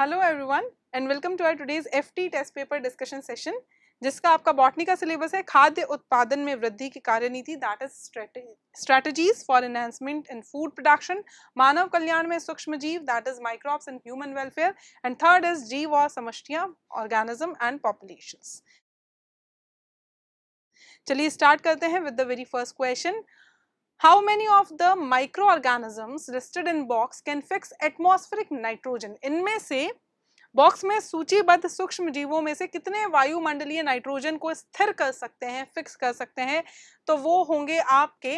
Hello everyone and welcome to our today's FT test paper discussion session जिसका आपका botany का syllabus है खाद्य उत्पादन में वृद्धि की कार्यनीति that is strategies for enhancement in food production मानव कल्याण में सूक्ष्म जीव that is microbes and human welfare and third is जीव और समष्टियाँ ऑर्गेनिज्म एंड पॉपुलेशन चलिए स्टार्ट करते हैं with the very first question How many of the microorganisms listed in box can fix atmospheric nitrogen इनमें से बॉक्स में सूचीबद्ध सूक्ष्म जीवों में से कितने वायुमंडलीय नाइट्रोजन को स्थिर कर सकते हैं फिक्स कर सकते हैं तो वो होंगे आपके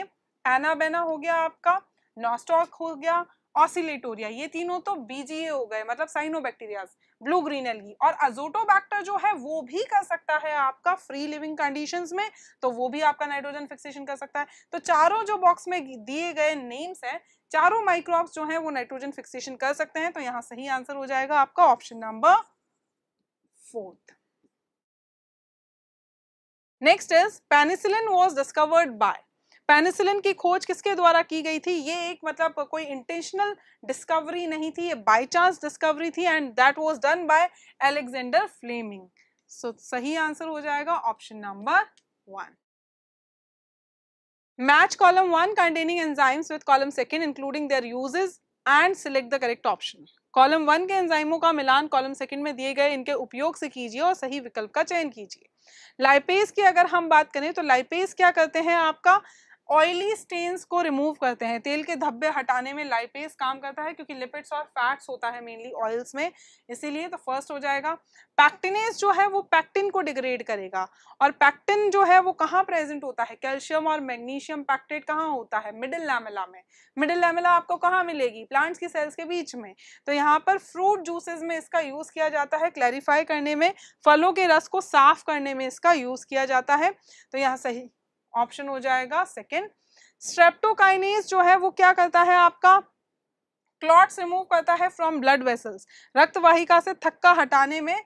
एनाबेना हो गया आपका नॉस्टॉक हो गया ऑसिलेटोरिया ये तीनों तो बीजीए हो गए मतलब साइनोबैक्टीरियाज ब्लू ग्रीन एलगी और अजोटोबैक्टर जो है वो भी कर सकता है आपका फ्री लिविंग कंडीशंस में तो वो भी आपका नाइट्रोजन फिक्सेशन कर सकता है तो चारों जो बॉक्स में दिए गए नेम्स हैं चारों माइक्रोब्स जो हैं वो नाइट्रोजन फिक्सेशन कर सकते हैं तो यहाँ सही आंसर हो जाएगा आपका option number fourth next is penicillin was discovered by penicillin की खोज किसके द्वारा की गई थी ये एक मतलब कोई इंटेंशनल डिस्कवरी नहीं थी ये बाई चांस डिस्कवरी थी and that was done by Alexander Fleming so सही आंसर हो जाएगा option number one match column one containing enzymes with column second including their usages and select the correct option column one के एंजाइमों का मिलान column second में दिए गए इनके उपयोग से कीजिए और सही विकल्प का चयन कीजिए लाइपेज की अगर हम बात करें तो लाइपेज क्या करते हैं आपका ऑयली स्टेन्स को रिमूव करते हैं तेल के धब्बे हटाने में लाइपेस काम करता है क्योंकि लिपिड्स और फैट्स होता है मेनली ऑयल्स में इसीलिए तो फर्स्ट हो जाएगा पैक्टिनेस जो है वो पैक्टिन को डिग्रेड करेगा और पैक्टिन जो है वो कहाँ प्रेजेंट होता है कैल्शियम और मैग्नीशियम पैक्टेट कहाँ होता है मिडिल लैमेला में मिडिल लैमिला आपको कहाँ मिलेगी प्लांट्स की सेल्स के बीच में तो यहाँ पर फ्रूट जूसेज में इसका यूज़ किया जाता है क्लैरिफाई करने में फलों के रस को साफ करने में इसका यूज़ किया जाता है तो यहाँ सही ऑप्शन हो जाएगा सेकेंड स्ट्रेप्टोकाइनेस जो है वो क्या करता है आपका क्लॉट्स रिमूव करता है फ्रॉम ब्लड वेसल्स रक्त वाहिका से थक्का हटाने में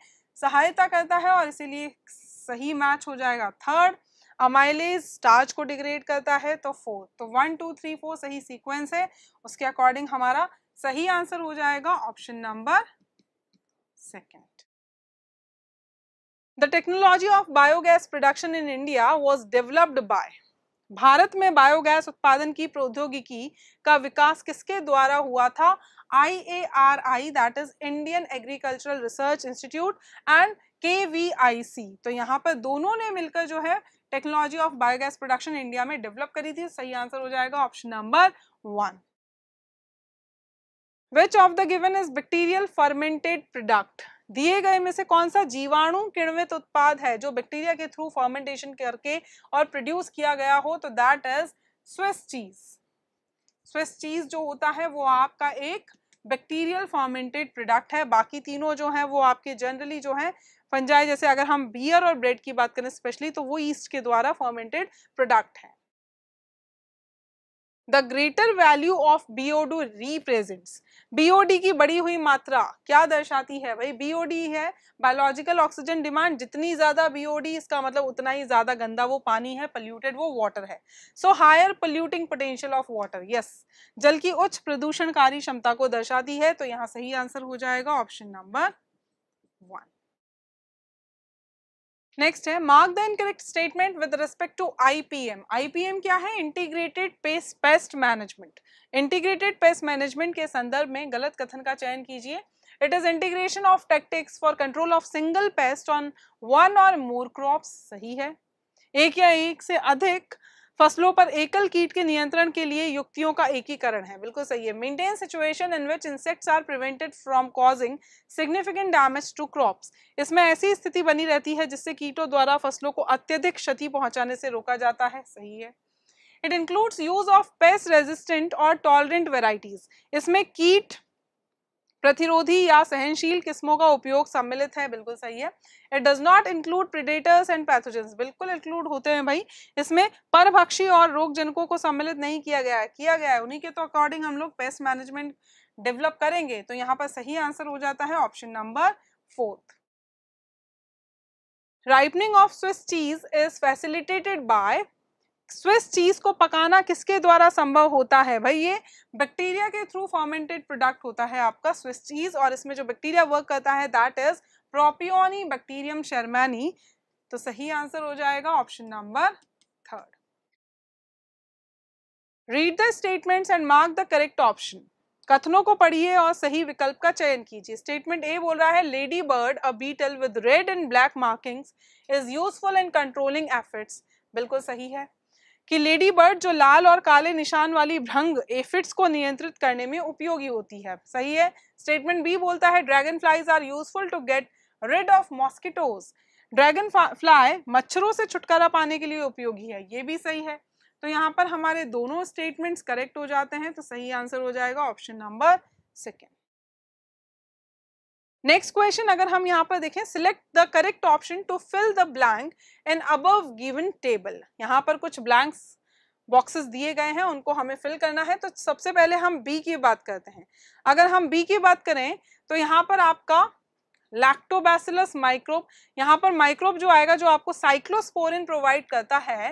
सहायता करता है और इसीलिए सही मैच हो जाएगा थर्ड अमाइलेज स्टार्च को डिग्रेड करता है तो फोर्थ तो वन टू थ्री फोर सही सीक्वेंस है उसके अकॉर्डिंग हमारा सही आंसर हो जाएगा option number second the technology of biogas production in India was developed by Bharat में बायोगैस उत्पादन की प्रौद्योगिकी का विकास किसके द्वारा हुआ था I A R I that is Indian agricultural research institute and K V I C तो यहाँ पर दोनों ने मिलकर जो है technology of biogas production India में डेवलप करी थी सही आंसर हो जाएगा option number one which of the given is bacterial fermented product दिए गए में से कौन सा जीवाणु किण्वित उत्पाद है जो बैक्टीरिया के थ्रू फॉर्मेंटेशन करके और प्रोड्यूस किया गया हो तो that is Swiss cheese Swiss cheese जो होता है वो आपका एक बैक्टीरियल फॉर्मेंटेड प्रोडक्ट है बाकी तीनों जो है वो आपके जनरली जो है फंजाई जैसे अगर हम बियर और ब्रेड की बात करें स्पेशली तो वो ईस्ट के द्वारा फॉर्मेंटेड प्रोडक्ट है the greater value of BOD O represents BOD की बढ़ी हुई मात्रा क्या दर्शाती है भाई बीओडी है बायोलॉजिकल ऑक्सीजन डिमांड जितनी ज़्यादा बीओडी इसका मतलब उतना ही ज़्यादा गंदा वो पानी है पोल्यूटेड वो वाटर है so higher polluting potential of water yes जल की उच्च प्रदूषणकारी क्षमता को दर्शाती है तो यहाँ सही आंसर हो जाएगा ऑप्शन नंबर वन नेक्स्ट है mark the incorrect statement with respect to IPM IPM क्या है integrated pest pest management integrated pest management के संदर्भ में गलत कथन का चयन कीजिए it is integration of tactics for control of single pest on one और मोर क्रॉप सही है एक या एक से अधिक फसलों पर एकल कीट के नियंत्रण के लिए युक्तियों का एकीकरण है बिल्कुल सही है maintain situation in which insects are prevented from causing significant damage to crops इसमें ऐसी स्थिति बनी रहती है जिससे कीटों द्वारा फसलों को अत्यधिक क्षति पहुंचाने से रोका जाता है सही है it includes use of pest resistant और टॉलरेंट वेराइटीज इसमें कीट प्रतिरोधी या सहनशील किस्मों का उपयोग सम्मिलित है बिल्कुल सही है it does not include predators and pathogens बिल्कुल इंक्लूड होते हैं भाई इसमें परभक्षी और रोगजनकों को सम्मिलित नहीं किया गया है किया गया है उन्हीं के तो अकॉर्डिंग हम लोग पेस्ट मैनेजमेंट डेवलप करेंगे तो यहाँ पर सही आंसर हो जाता है option number fourth ripening of Swiss cheese is facilitated by Swiss cheese को पकाना किसके द्वारा संभव होता है भाई ये बैक्टीरिया के थ्रू फॉर्मेंटेड प्रोडक्ट होता है आपका स्विस चीज़ और इसमें जो बैक्टीरिया वर्क करता है that is propionibacterium shermanii तो सही आंसर हो जाएगा option number third read the statements and mark the correct option कथनों को पढ़िए और सही विकल्प का चयन कीजिए स्टेटमेंट ए बोल रहा है ladybird a beetle with red and black markings is useful in controlling efforts बिल्कुल सही है कि लेडी बर्ड जो लाल और काले निशान वाली भ्रंग एफिड्स को नियंत्रित करने में उपयोगी होती है सही है स्टेटमेंट बी बोलता है dragonflies are useful to get rid of mosquitoes dragonfly मच्छरों से छुटकारा पाने के लिए उपयोगी है ये भी सही है तो यहाँ पर हमारे दोनों स्टेटमेंट्स करेक्ट हो जाते हैं तो सही आंसर हो जाएगा option number second next question अगर हम यहाँ पर देखें select the correct option to fill the blank in above given table यहाँ पर कुछ ब्लैंक्स बॉक्सेस दिए गए हैं उनको हमें फिल करना है तो सबसे पहले हम बी की बात करते हैं अगर हम बी की बात करें तो यहाँ पर आपका लैक्टोबैसिलस माइक्रोब यहाँ पर माइक्रोब जो आएगा जो आपको साइक्लोस्पोरिन प्रोवाइड करता है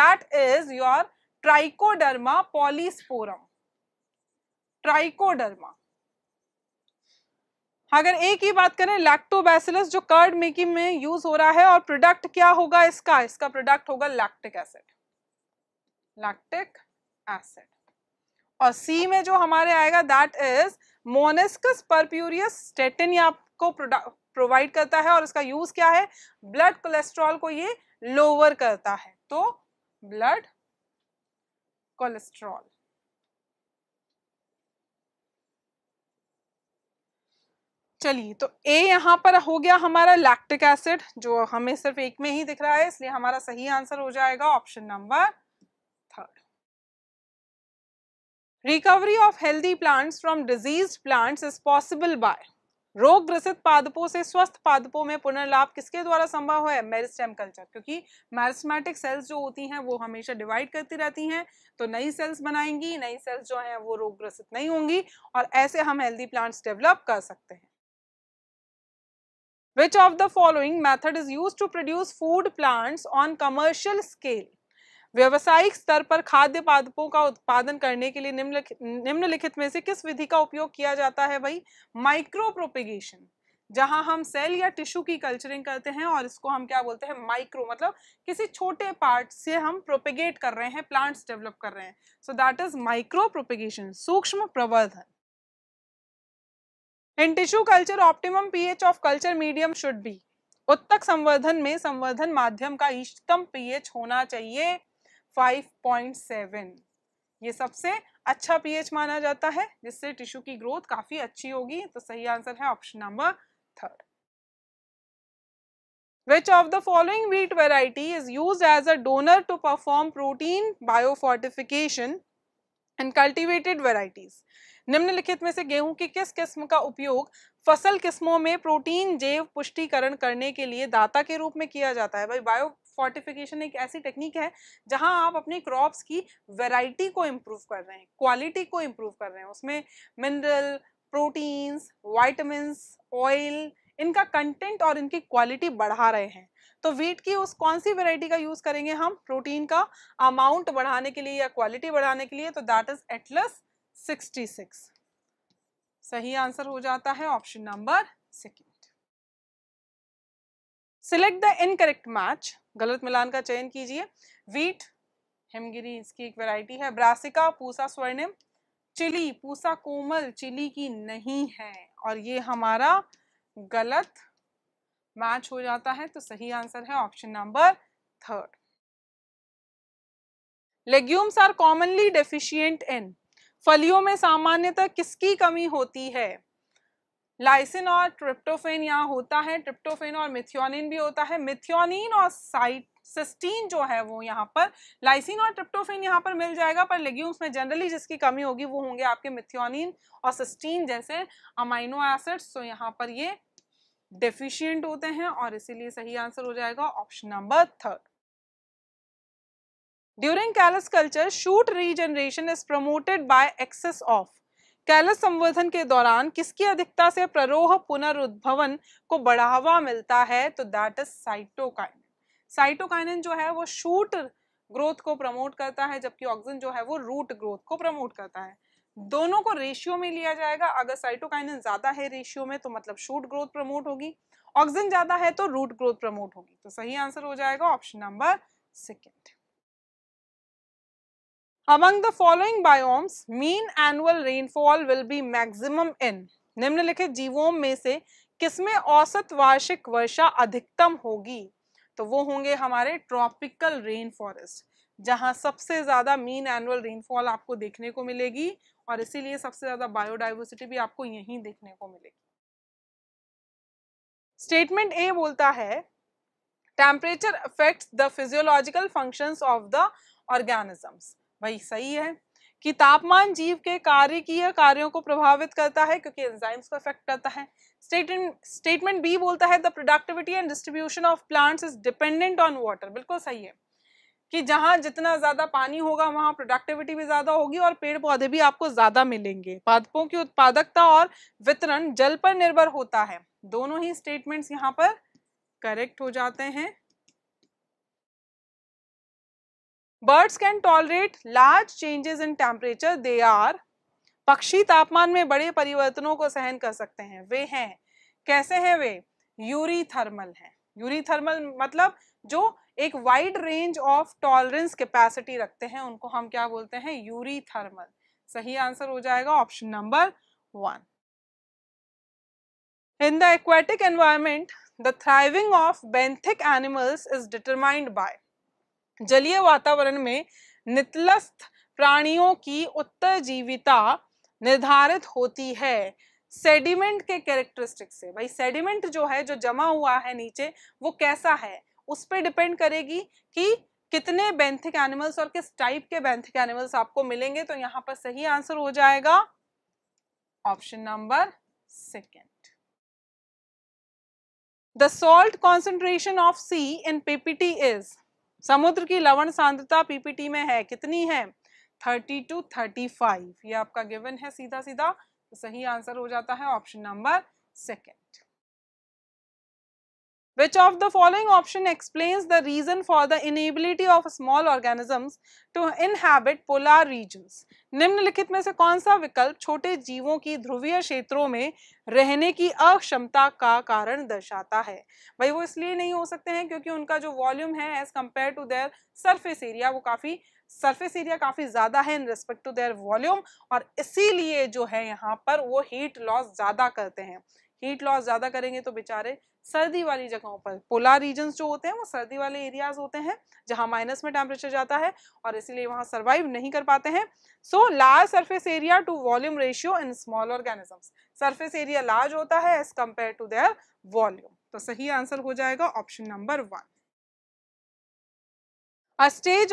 that is your trichoderma polysporum trichoderma अगर एक ही बात करें लैक्टोबैसिलस जो कर्ड मेकिंग में यूज हो रहा है और प्रोडक्ट क्या होगा इसका इसका प्रोडक्ट होगा लैक्टिक एसिड लैक्टिक एसिड और सी में जो हमारे आएगा that is monascus purpureus statin आपको प्रोवाइड करता है और इसका यूज क्या है ब्लड कोलेस्ट्रॉल को ये लोअर करता है तो ब्लड कोलेस्ट्रॉल चलिए तो ए यहाँ पर हो गया हमारा लैक्टिक एसिड जो हमें सिर्फ एक में ही दिख रहा है इसलिए हमारा सही आंसर हो जाएगा option number third recovery of healthy plants from disease plants is possible by रोग ग्रसित पादपों से स्वस्थ पादपों में पुनर्लाभ किसके द्वारा संभव है मेरिस्टेम कल्चर क्योंकि मैरिस्मेटिक सेल्स जो होती हैं वो हमेशा डिवाइड करती रहती हैं तो नई सेल्स बनाएंगी नई सेल्स जो हैं वो रोग ग्रसित नहीं होंगी और ऐसे हम हेल्दी प्लांट्स डेवलप कर सकते हैं Which of the following method is used to produce food plants on commercial scale? व्यवसायिक स्तर पर खाद्य पादपों का उत्पादन करने के लिए निम्नलिखित में से किस विधि का उपयोग किया जाता है भाई माइक्रो प्रोपिगेशन जहां हम सेल या टिश्यू की कल्चरिंग करते हैं और इसको हम क्या बोलते हैं माइक्रो मतलब किसी छोटे पार्ट से हम प्रोपिगेट कर रहे हैं प्लांट्स डेवलप कर रहे हैं so that is micropropagation सूक्ष्म प्रवर्धन in tissue culture optimum pH of culture medium should be उत्तक संवर्धन में संवर्धन माध्यम का इष्टतम पीएच होना चाहिए 5.7 ये सबसे अच्छा पीएच माना जाता है जिससे टिश्यू की ग्रोथ काफी अच्छी होगी तो सही आंसर है option number third which of the following wheat variety is use as a donor to perform protein biofortification and cultivated varieties निम्नलिखित में से गेहूं की किस किस्म का उपयोग फसल किस्मों में प्रोटीन जैव पुष्टिकरण करने के लिए दाता के रूप में किया जाता है भाई बायो फोर्टिफिकेशन एक ऐसी टेक्निक है जहां आप अपने क्रॉप्स की वैरायटी को इम्प्रूव कर रहे हैं क्वालिटी को इम्प्रूव कर रहे हैं उसमें मिनरल प्रोटीन्स वाइटमिन ऑयल इनका कंटेंट और इनकी क्वालिटी बढ़ा रहे हैं तो वीट की उस कौन सी वैरायटी का यूज़ करेंगे हम प्रोटीन का अमाउंट बढ़ाने के लिए या क्वालिटी बढ़ाने के लिए तो दैट इज़ एटलस 66 सही आंसर हो जाता है option number second select the incorrect match गलत मिलान का चयन कीजिए वीट हिमगिरी इसकी एक वैरायटी है ब्रासिका पूसा स्वर्णिम चिली पूसा कोमल चिली की नहीं है और ये हमारा गलत मैच हो जाता है तो सही आंसर है option number third legumes are commonly deficient in फलियों में सामान्यतः किसकी कमी होती है लाइसिन और ट्रिप्टोफेन यहाँ होता है ट्रिप्टोफेन और मिथियोनिन भी होता है मिथियोनिन और साइट सिस्टीन जो है वो यहाँ पर लाइसिन और ट्रिप्टोफेन यहाँ पर मिल जाएगा पर लेग्यूम्स में जनरली जिसकी कमी होगी वो होंगे आपके मिथियोनिन और सिस्टीन जैसे अमाइनो एसिड्स तो यहाँ पर ये डेफिशियंट होते हैं और इसीलिए सही आंसर हो जाएगा option number third during callus culture shoot regeneration is promoted by excess of callus संवर्धन के दौरान किसकी अधिकता से प्ररोह पुनरुद्भवन को बढ़ावा मिलता है तो दैट इज साइटोकाइन साइटोकाइनिन जो है वो शूट ग्रोथ को प्रमोट करता है जबकि ऑक्सीजन जो है वो रूट ग्रोथ को प्रमोट करता है दोनों को रेशियो में लिया जाएगा अगर साइटोकाइन ज़्यादा है रेशियो में तो मतलब शूट ग्रोथ प्रमोट होगी ऑक्सीजन ज़्यादा है तो रूट ग्रोथ प्रमोट होगी तो सही आंसर हो जाएगा option number second among the following biomes mean annual rainfall will be maximum in निम्नलिखित जीवों में से किसमें औसत वार्षिक वर्षा अधिकतम होगी तो वो होंगे हमारे ट्रॉपिकल रेन फॉरेस्ट जहाँ सबसे ज़्यादा मीन एनुअल रेनफॉल आपको देखने को मिलेगी और इसीलिए सबसे ज़्यादा बायोडाइवर्सिटी भी आपको यहीं देखने को मिलेगी स्टेटमेंट ए बोलता है temperature affects the physiological functions of the organisms भाई सही है कि तापमान जीव के कार्य की कार्यों को प्रभावित करता है क्योंकि एंजाइम्स को इफेक्ट करता है स्टेटमेंट स्टेटमेंट बी बोलता है the productivity and distribution of plants is dependent on water बिल्कुल सही है कि जहाँ जितना ज़्यादा पानी होगा वहाँ प्रोडक्टिविटी भी ज़्यादा होगी और पेड़ पौधे भी आपको ज़्यादा मिलेंगे पादपों की उत्पादकता और वितरण जल पर निर्भर होता है दोनों ही स्टेटमेंट्स यहाँ पर करेक्ट हो जाते हैं birds can tolerate large changes in temperature they are पक्षी तापमान में बड़े परिवर्तनों को सहन कर सकते हैं वे हैं कैसे हैं वे यूरीथर्मल हैं यूरीथर्मल मतलब जो एक wide range of tolerance capacity रखते हैं उनको हम क्या बोलते हैं यूरीथर्मल सही आंसर हो जाएगा option number one in the aquatic environment the thriving of benthic animals is determined by जलीय वातावरण में नितलस्थ प्राणियों की उत्तर जीविता निर्धारित होती है सेडिमेंट के कैरेक्टरिस्टिक से भाई सेडिमेंट जो है जो जमा हुआ है नीचे वो कैसा है उस पर डिपेंड करेगी कि कितने बैंथिक एनिमल्स और किस टाइप के बैंथिक एनिमल्स आपको मिलेंगे तो यहाँ पर सही आंसर हो जाएगा option number second the salt concentration of sea in ppt is समुद्र की लवण सांद्रता पीपीटी में है कितनी है थर्टी टू थर्टी फाइव ये आपका गिवन है सीधा सीधा तो सही आंसर हो जाता है option number second Which of the following option explains the reason for the inability of small organisms to inhabit polar regions? निम्नलिखित में से कौन सा विकल्प छोटे जीवों की ध्रुवीय क्षेत्रों में रहने की अक्षमता का कारण दर्शाता है भाई वो इसलिए नहीं हो सकते हैं क्योंकि उनका जो वॉल्यूम है as compare to their surface area वो काफ़ी सरफेस एरिया काफ़ी ज़्यादा है in respect to their volume और इसीलिए जो है यहाँ पर वो हीट लॉस ज़्यादा करते हैं हीट लॉस ज़्यादा करेंगे तो बेचारे सर्दी वाली जगहों पर पोलर रीजन जो होते हैं वो सर्दी वाले एरियाज होते हैं जहां माइनस में टेम्परेचर जाता है और इसीलिए वहां सर्वाइव नहीं कर पाते हैं so large surface area to volume ratio in small organisms surface area large होता है as compare to their volume तो सही आंसर हो जाएगा option number one A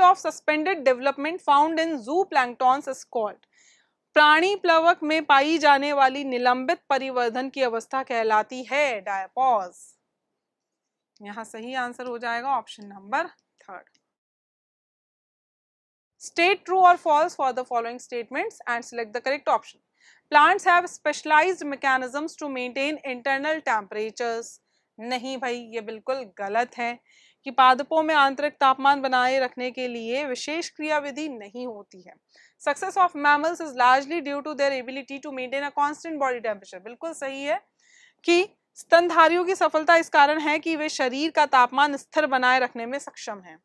of suspended development found in zoo zooplanktons is called प्राणी प्लवक में पाई जाने वाली निलंबित परिवर्धन की अवस्था कहलाती है डायपॉज यहां सही आंसर हो जाएगा option number third state true और false for the following statement and select the correct option plants have specialised mechanism to maintain internal temperatures नहीं भाई ये बिल्कुल गलत है कि पादपों में आंतरिक तापमान बनाए रखने के लिए विशेष क्रियाविधि नहीं होती है success of mammals is largely due to their ability to maintain a constant body temperature बिल्कुल सही है कि स्तनधारियों की सफलता इस कारण है कि वे शरीर का तापमान स्थिर बनाए रखने में सक्षम है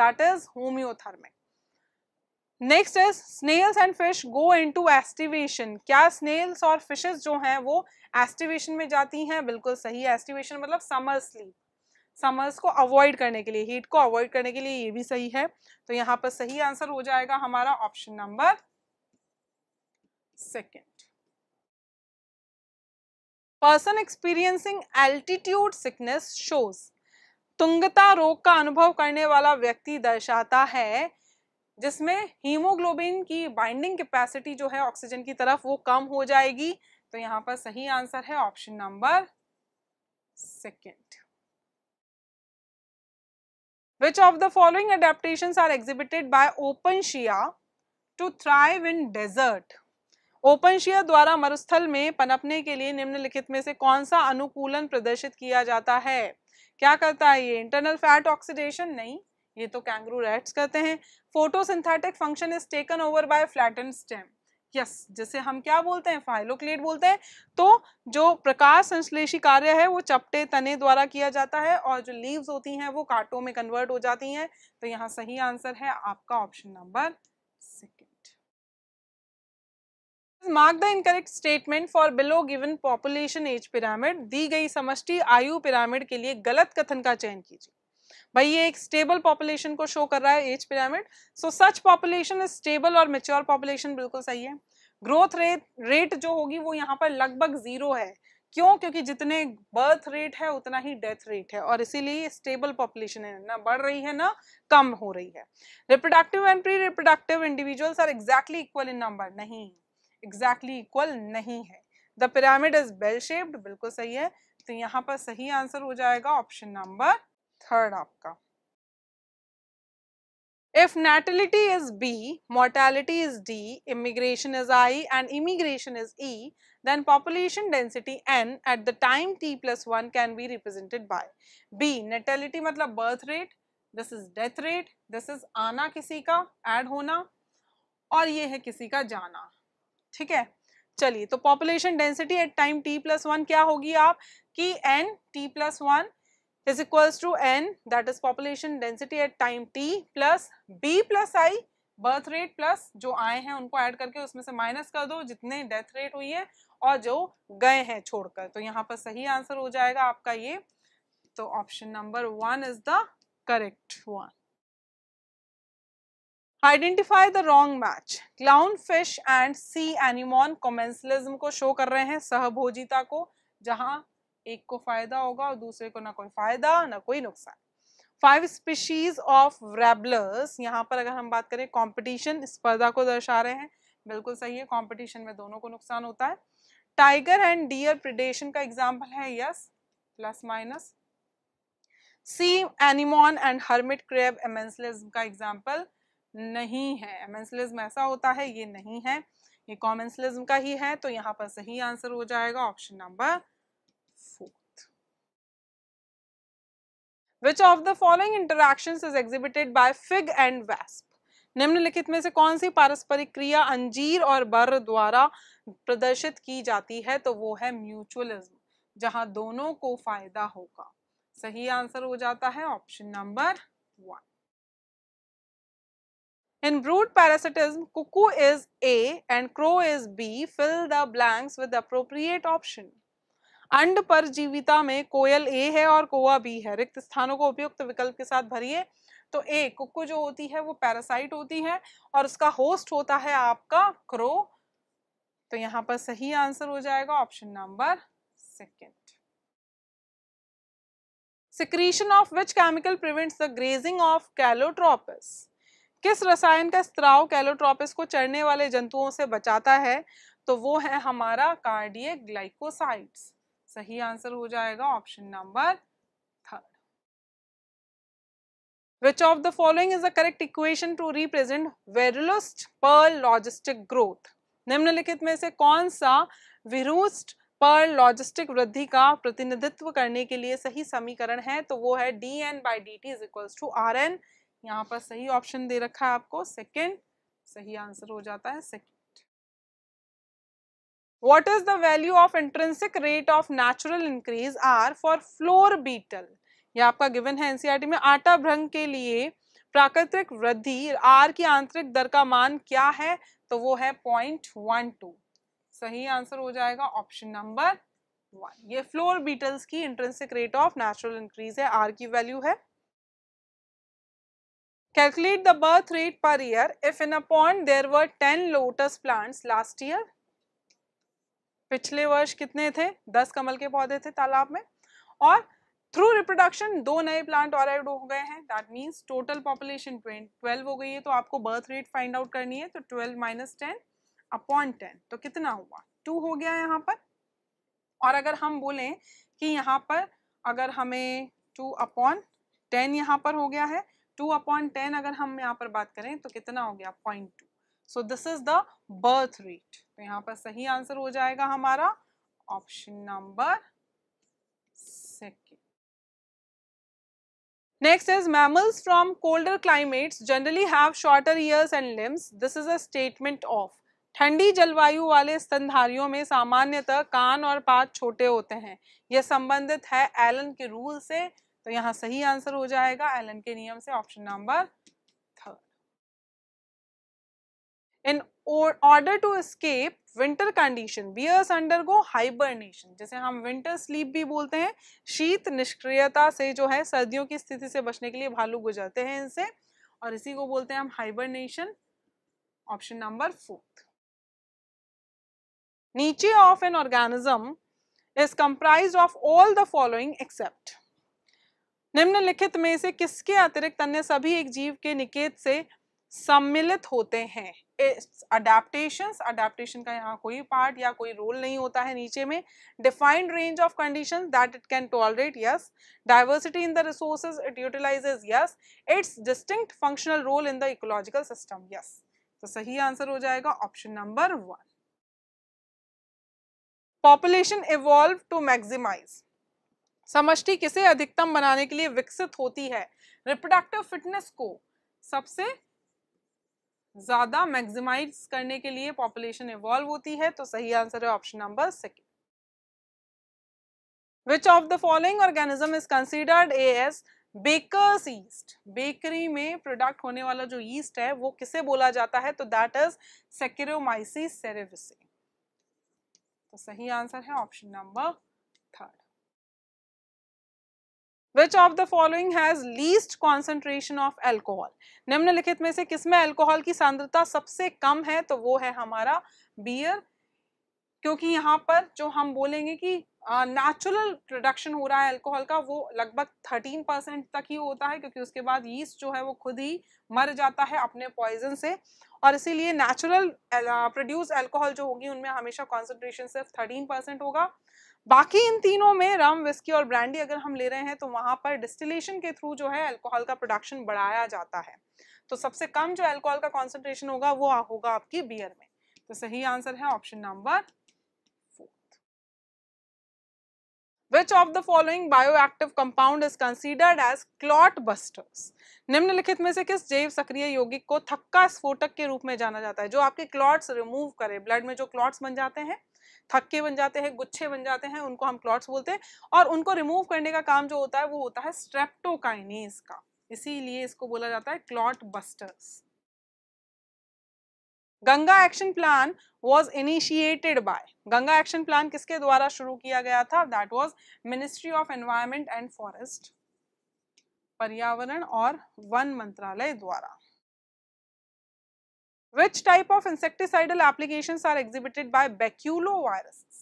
that is homeothermic next is snails and fish go into aestivation क्या स्नेल्स और फिशेज जो हैं वो एस्टिवेशन में जाती हैं बिल्कुल सही एस्टिवेशन मतलब समर स्लीप समर्स को अवॉइड करने के लिए हीट को अवॉइड करने के लिए ये भी सही है तो यहाँ पर सही आंसर हो जाएगा हमारा option number second person experiencing altitude sickness shows तुंगता रोग का अनुभव करने वाला व्यक्ति दर्शाता है जिसमें हीमोग्लोबिन की बाइंडिंग कैपेसिटी जो है ऑक्सीजन की तरफ वो कम हो जाएगी तो यहाँ पर सही आंसर है option number second Which of the following adaptations are exhibited by open shia to thrive in desert? Opuntia द्वारा मरुस्थल में पनपने के लिए निम्नलिखित में से कौन सा अनुकूलन प्रदर्शित किया जाता है क्या करता है ये इंटरनल फैट ऑक्सीडेशन नहीं ये तो कैंगरू रेट्स करते हैं photosynthetic function is taken over by flatten stem yes yes, जिसे हम क्या बोलते हैं फाइलोक्लेट बोलते हैं तो जो प्रकाश संश्लेषी कार्य है वो चपटे तने द्वारा किया जाता है और जो लीव्स होती हैं वो कांटों में कन्वर्ट हो जाती हैं तो यहाँ सही आंसर है आपका option number second mark the incorrect statement for below given population age pyramid दी गई समष्टि आयु पिरामिड के लिए गलत कथन का चयन कीजिए भाई ये एक स्टेबल पॉपुलेशन को शो कर रहा है age pyramid so such population is stable और मेच्योर पॉपुलेशन बिल्कुल सही है ग्रोथ रेट रेट जो होगी वो यहाँ पर लगभग जीरो है क्यों क्योंकि जितने बर्थ रेट है उतना ही डेथ रेट है और इसीलिए स्टेबल पॉपुलेशन है ना बढ़ रही है ना कम हो रही है reproductive and pre reproductive individuals are exactly equal in number नहीं एग्जैक्टली इक्वल नहीं है the pyramid is bell shaped बिल्कुल सही है तो यहाँ पर सही आंसर हो जाएगा ऑप्शन नंबर थर्ड आपका if natality is b mortality is d immigration is i and immigration is e then population density n at the time t plus 1 can be represented by b natality matlab birth rate this is death rate this is आना किसी का add होना और ये है किसी का जाना ठीक है चलिए तो population density at time t plus 1 क्या होगी आप कि n t plus 1 is equals to n that is population density at time t plus b plus i birth rate plus जो आए हैं उनको add करके उसमें से minus कर दो जितने death rate हुई है और जो गए हैं छोड़कर तो यहाँ पर सही answer हो जाएगा आपका ये तो option number one is the correct one Identify the wrong match. Clownfish and sea anemone commensalism को शो कर रहे हैं सहभोजिता को जहाँ एक को फायदा होगा और दूसरे को ना कोई फायदा ना कोई नुकसान फाइव स्पीशीज ऑफ रेबलर्स यहाँ पर अगर हम बात करें कॉम्पिटिशन स्पर्धा को दर्शा रहे हैं बिल्कुल सही है कॉम्पिटिशन में दोनों को नुकसान होता है टाइगर एंड डियर प्रिडेशन का एग्जाम्पल है yes plus minus sea anemone and hermit crab amensalism का एग्जाम्पल नहीं है एमेंसलिज्म ऐसा होता है ये नहीं है ये कॉमेंसलिज्म का ही है तो यहाँ पर सही आंसर हो जाएगा option number which of the following interaction is exhibited by fig and wasp निम्नलिखित में से कौन सी पारस्परिक क्रिया अंजीर और बर द्वारा प्रदर्शित की जाती है तो वो है म्यूचुअलिज्म जहां दोनों को फायदा होगा सही आंसर हो जाता है option number one in brood parasitism cuckoo is A and crow is B fill the blanks with appropriate option अंड पर जीविता में कोयल ए है और कोआ बी है रिक्त स्थानों को उपयुक्त विकल्प के साथ भरिए तो ए कुक्कु जो होती है वो पैरासाइट होती है और उसका होस्ट होता है आपका क्रो तो यहाँ पर सही आंसर हो जाएगा option number second secretion of which chemical prevents the grazing of calotropis किस रसायन का स्त्राव कैलोट्रोपिस को चढ़ने वाले जंतुओं से बचाता है तो वो है हमारा कार्डियक ग्लाइकोसाइड्स सही आंसर हो जाएगा option number third which of the following is the correct equation to represent Verhulst Pearl logistic growth निम्नलिखित में से कौन सा विरुस्ट पर लॉजिस्टिक वृद्धि का प्रतिनिधित्व करने के लिए सही समीकरण है तो वो है D N by D T is equal to R N यहाँ पर सही ऑप्शन दे रखा है आपको सेकेंड सही आंसर हो जाता है second what is the value of intrinsic rate of natural increase r for floor beetle ये आपका गिवन है एनसीईआरटी e में आटा भ्रंग के लिए प्राकृतिक वृद्धि आर की आंतरिक दर का मान क्या है तो वो है पॉइंट वन टू सही आंसर हो जाएगा ऑप्शन नंबर वन ये फ्लोर बीटल्स की intrinsic rate of natural increase है आर की वैल्यू है calculate the birth rate per year if in a pond there were ten lotus plants last year पिछले वर्ष कितने थे दस कमल के पौधे थे तालाब में और थ्रू रिप्रोडक्शन दो नए प्लांट और एड हो गए हैं that means total population twelve हो गई है तो आपको बर्थ रेट फाइंड आउट करनी है तो twelve minus ten upon ten तो कितना हुआ टू हो गया यहाँ पर और अगर हम बोलें कि यहाँ पर अगर हमें टू अपॉन टेन यहाँ पर हो गया है टू अपॉन टेन अगर हम यहाँ पर बात करें तो कितना हो गया point two so this is the birth rate तो यहाँ पर सही आंसर हो जाएगा हमारा option number next is mammals from colder climates generally have shorter shorter and limbs this is a statement of ठंडी जलवायु वाले स्तनधारियों में सामान्यतः कान और पात छोटे होते हैं यह संबंधित है एलन के रूल से तो यहाँ सही आंसर हो जाएगा एलन के नियम से option number order to escape winter condition bears undergo hibernation जैसे हम विंटर स्लीप भी बोलते हैं शीत निष्क्रियता से जो है सर्दियों की स्थिति से बचने के लिए भालू गुजरते हैं इनसे और इसी को बोलते हैं हम hibernation option number fourth niche of an organism is comprised of all the following except निम्नलिखित में से किसके अतिरिक्त अन्य सभी एक जीव के निकेत से सम्मिलित होते हैं अडेप्टेशंस अडेप्टेशन का यहाँ कोई पार्ट या कोई रोल नहीं होता है नीचे में defined range of condition that it can tolerate yes diversity in the resources it utilizes yes its distinct functional role in the ecological system yes तो सही आंसर हो जाएगा option number one population evolve to maximize समष्टि किसे अधिकतम बनाने के लिए विकसित होती है रिप्रोडक्टिव फिटनेस को सबसे ज़्यादा मैक्सिमाइज करने के लिए पॉपुलेशन इवॉल्व होती है तो सही आंसर है option number second which of the following organism is considered as bakers yeast bakery में प्रोडक्ट होने वाला जो ईस्ट है वो किसे बोला जाता है तो दैट इज सेक्रोमाइसिस सेरेविसी तो सही आंसर है option number which of the following has least concentration of alcohol निम्नलिखित में से किसमें एल्कोहल की सांद्रता सबसे कम है तो वो है हमारा बियर क्योंकि यहाँ पर जो हम बोलेंगे कि नेचुरल प्रोडक्शन हो रहा है अल्कोहल का वो लगभग 13 परसेंट तक ही होता है क्योंकि उसके बाद यीस्ट जो है वो खुद ही मर जाता है अपने पॉइजन से और इसीलिए नेचुरल प्रोड्यूस अल्कोहल जो होगी उनमें हमेशा कॉन्सेंट्रेशन सिर्फ 13 परसेंट होगा बाकी इन तीनों में रम विस्की और ब्रांडी अगर हम ले रहे हैं तो वहाँ पर डिस्टिलेशन के थ्रू जो है अल्कोहल का प्रोडक्शन बढ़ाया जाता है तो सबसे कम जो अल्कोहल का कॉन्सेंट्रेशन होगा वो होगा आपकी बियर में तो सही आंसर है option number Which of the following bioactive compound is considered as clot busters? निम्नलिखित में से किस जैव सक्रिय यौगिक को थक्का स्फोटक के रूप में जाना जाता है जो आपके क्लॉट्स रिमूव करे ब्लड में जो क्लॉट्स बन जाते हैं थक्के बन जाते हैं गुच्छे बन जाते हैं उनको हम क्लॉट्स बोलते हैं और उनको रिमूव करने का काम जो होता है वो होता है स्ट्रेप्टोकाइनेस का इसीलिए इसको बोला जाता है clot busters Ganga action plan was initiated by Ganga action plan किसके द्वारा शुरू किया गया था that was ministry of environment and forest पर्यावरण और वन मंत्रालय द्वारा Which type of insecticidal applications are exhibited by baculoviruses?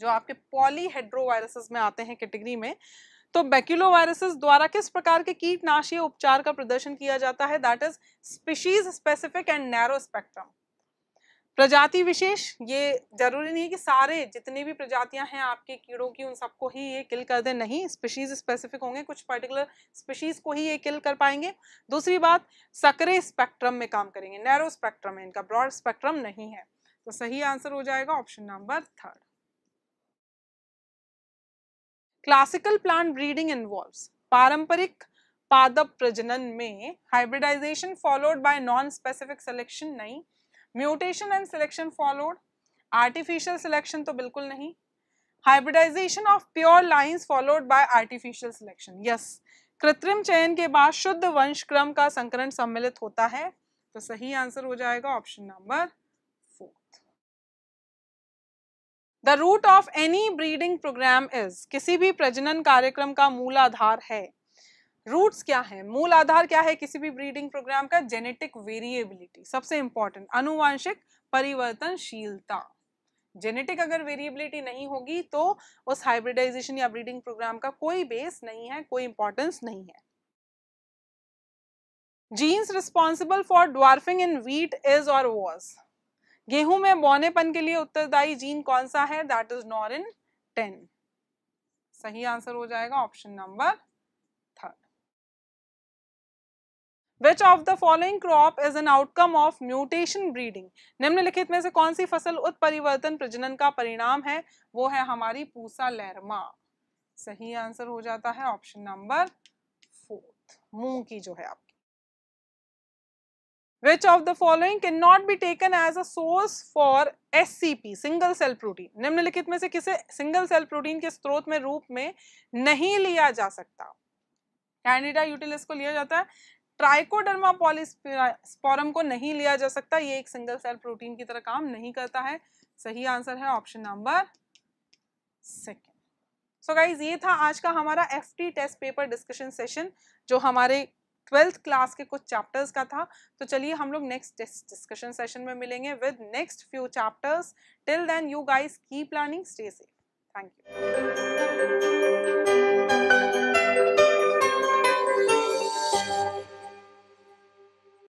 जो आपके पॉलीहेड्रोवायरसेस में आते हैं कैटेगरी में तो बैक्यूलोवायरसेस द्वारा किस प्रकार के कीटनाशीय उपचार का प्रदर्शन किया जाता है that is species specific and narrow spectrum प्रजाति विशेष ये जरूरी नहीं है कि सारे जितने भी प्रजातियां हैं आपके कीड़ों की उन सबको ही ये किल कर दे नहीं स्पीशीज स्पेसिफिक होंगे कुछ पर्टिकुलर स्पीशीज को ही ये किल कर पाएंगे दूसरी बात सकरे स्पेक्ट्रम में काम करेंगे नैरो स्पेक्ट्रम है इनका ब्रॉड स्पेक्ट्रम नहीं है तो सही आंसर हो जाएगा option number third classical plant breeding involves पारंपरिक पादप प्रजनन में hybridization followed by non specific selection नहीं mutation and selection followed artificial selection तो बिल्कुल नहीं hybridization of pure lines followed by artificial selection yes कृत्रिम चयन के बाद शुद्ध वंश क्रम का संकरण सम्मिलित होता है तो सही आंसर हो जाएगा option number the root of any breeding program is किसी भी प्रजनन कार्यक्रम का मूल आधार है रूट्स क्या है मूल आधार क्या है किसी भी ब्रीडिंग प्रोग्राम का जेनेटिक वेरिएबिलिटी सबसे इंपॉर्टेंट अनुवांशिक परिवर्तनशीलता जेनेटिक अगर वेरिएबिलिटी नहीं होगी तो उस हाइब्रिडाइजेशन या ब्रीडिंग प्रोग्राम का कोई बेस नहीं है कोई इंपॉर्टेंस नहीं है genes responsible for dwarfing in wheat is और वॉज गेहूं में बौनेपन के लिए उत्तरदायी जीन कौन सा है दैट इज नॉरिन टेन सही आंसर हो जाएगा option number which of the following crop is an outcome of mutation breeding निम्नलिखित में से कौन सी फसल उत्परिवर्तन प्रजनन का परिणाम है वो है हमारी पूसा लहरमा सही आंसर हो जाता है ऑप्शन नंबर फोर्थ मूंग की जो है आपकी which of the following cannot be taken as a source for SCP single cell protein निम्नलिखित में से किसे single cell protein के स्रोत में रूप में नहीं लिया जा सकता कैंडिडा यूटिलिस को लिया जाता है ट्राइकोडर्मा पॉलिस्पोरम को नहीं लिया जा सकता ये एक सिंगल सेल प्रोटीन की तरह काम नहीं करता है सही आंसर है option number second so guys ये था आज का हमारा FT test paper discussion session जो हमारे ट्वेल्थ क्लास के कुछ चैप्टर्स का था तो चलिए हम लोग नेक्स्ट डिस्कशन सेशन में मिलेंगे with next few chapters till then you guys keep learning stay safe thank you